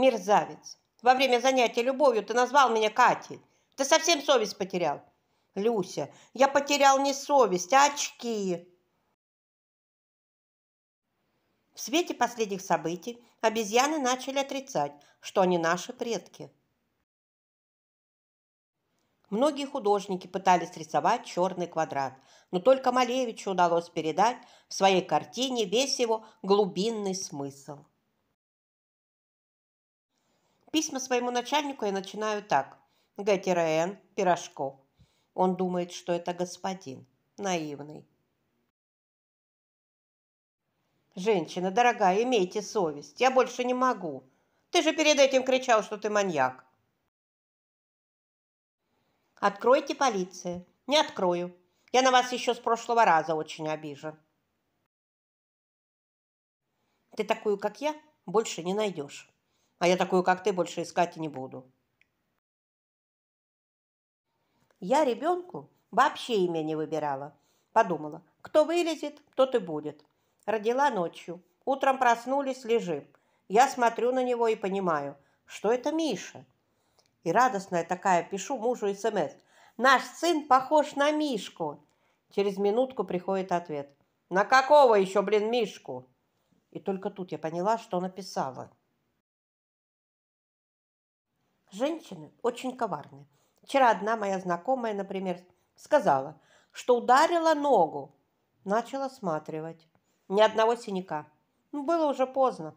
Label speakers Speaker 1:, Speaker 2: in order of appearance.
Speaker 1: мерзавец. Во время занятия любовью ты назвал меня Катей. Ты совсем совесть потерял. Люся, я потерял не совесть, а очки. В свете последних событий обезьяны начали отрицать, что они наши предки. Многие художники пытались рисовать черный квадрат, но только Малевичу удалось передать в своей картине весь его глубинный смысл. Письма своему начальнику я начинаю так. ГТРН Пирожков. Он думает, что это господин. Наивный. Женщина, дорогая, имейте совесть. Я больше не могу. Ты же перед этим кричал, что ты маньяк. Откройте полиция. Не открою. Я на вас еще с прошлого раза очень обижен. Ты такую, как я, больше не найдешь а я такую, как ты, больше искать и не буду. Я ребенку вообще имя не выбирала. Подумала, кто вылезет, тот и будет. Родила ночью. Утром проснулись, лежим. Я смотрю на него и понимаю, что это Миша. И радостная такая пишу мужу СМС. «Наш сын похож на Мишку!» Через минутку приходит ответ. «На какого еще, блин, Мишку?» И только тут я поняла, что написала. Женщины очень коварны. Вчера одна моя знакомая, например, сказала, что ударила ногу. Начала осматривать. Ни одного синяка. Ну Было уже поздно.